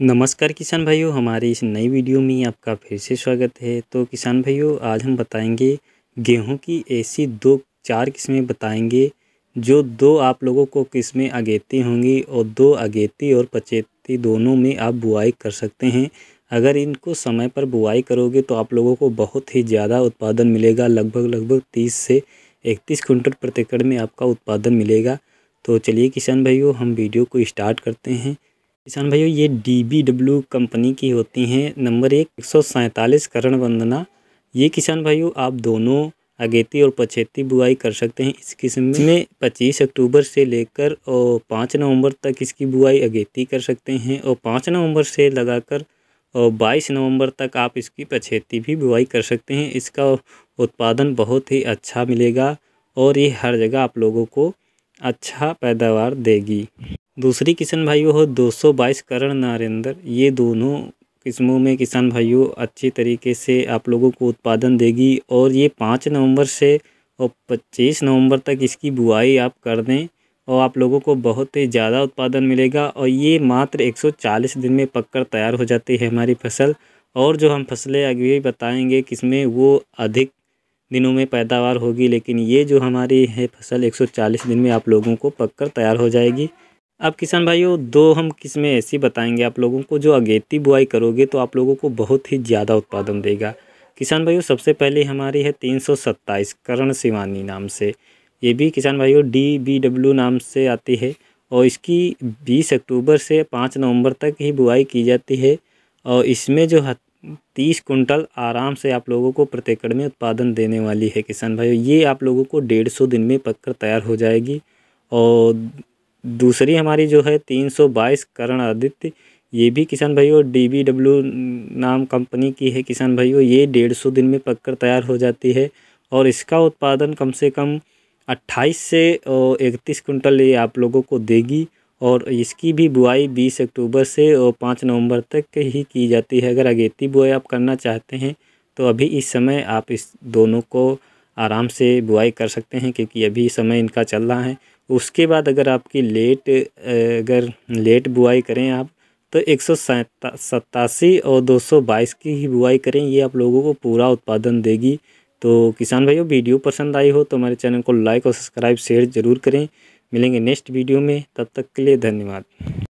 नमस्कार किसान भाइयों हमारी इस नई वीडियो में आपका फिर से स्वागत है तो किसान भाइयों आज हम बताएंगे गेहूं की ऐसी दो चार किस्में बताएंगे जो दो आप लोगों को किस्में अगेती होंगी और दो अगेती और पचेती दोनों में आप बुआई कर सकते हैं अगर इनको समय पर बुआई करोगे तो आप लोगों को बहुत ही ज़्यादा उत्पादन मिलेगा लगभग लगभग तीस से इकतीस क्विंटल प्रति एकड़ में आपका उत्पादन मिलेगा तो चलिए किसान भाइयों हम वीडियो को स्टार्ट करते हैं किसान भाइयों ये डी कंपनी की होती हैं नंबर एक एक सौ सैंतालीस करण वंदना ये किसान भाइयों आप दोनों अगेती और पछेती बुआई कर सकते हैं इस किस्म में पच्चीस अक्टूबर से लेकर और पाँच नवंबर तक इसकी बुआई अगेती कर सकते हैं और पाँच नवंबर से लगाकर और बाईस नवंबर तक आप इसकी पछेती भी बुआई कर सकते हैं इसका उत्पादन बहुत ही अच्छा मिलेगा और ये हर जगह आप लोगों को अच्छा पैदावार देगी दूसरी किसान भाइयों हो 222 करण नारेंद्र ये दोनों किस्मों में किसान भाइयों अच्छी तरीके से आप लोगों को उत्पादन देगी और ये पाँच नवंबर से और पच्चीस नवंबर तक इसकी बुआई आप कर दें और आप लोगों को बहुत ही ज़्यादा उत्पादन मिलेगा और ये मात्र 140 दिन में पककर तैयार हो जाती है हमारी फसल और जो हम फसलें अगली बताएंगे किसमें वो अधिक दिनों में पैदावार होगी लेकिन ये जो हमारी है फसल 140 दिन में आप लोगों को पककर तैयार हो जाएगी अब किसान भाइयों दो हम किस्में ऐसी बताएंगे आप लोगों को जो अगेती बुआई करोगे तो आप लोगों को बहुत ही ज़्यादा उत्पादन देगा किसान भाइयों सबसे पहले हमारी है तीन सौ सत्ताईस करण शिवानी नाम से ये भी किसान भाइयों डी बी डब्ल्यू नाम से आती है और इसकी बीस अक्टूबर से पाँच नवंबर तक ही बुआई की जाती है और इसमें जो तीस कुंटल आराम से आप लोगों को प्रत्येकड़ में उत्पादन देने वाली है किसान भाइयों ये आप लोगों को डेढ़ सौ दिन में पककर तैयार हो जाएगी और दूसरी हमारी जो है तीन सौ बाईस करण आदित्य ये भी किसान भाइयों डी बी डब्ल्यू नाम कंपनी की है किसान भाइयों ये डेढ़ सौ दिन में पककर तैयार हो जाती है और इसका उत्पादन कम से कम अट्ठाईस से इकतीस कुंटल ये आप लोगों को देगी और इसकी भी बुआई बीस अक्टूबर से और पाँच नवंबर तक ही की जाती है अगर अगेती बुआई आप करना चाहते हैं तो अभी इस समय आप इस दोनों को आराम से बुआई कर सकते हैं क्योंकि अभी समय इनका चल रहा है उसके बाद अगर आपकी लेट अगर लेट बुआई करें आप तो एक सौ और दो सौ बाईस की ही बुआई करें ये आप लोगों को पूरा उत्पादन देगी तो किसान भाइयों वीडियो पसंद आई हो तो हमारे चैनल को लाइक और सब्सक्राइब शेयर ज़रूर करें मिलेंगे नेक्स्ट वीडियो में तब तक के लिए धन्यवाद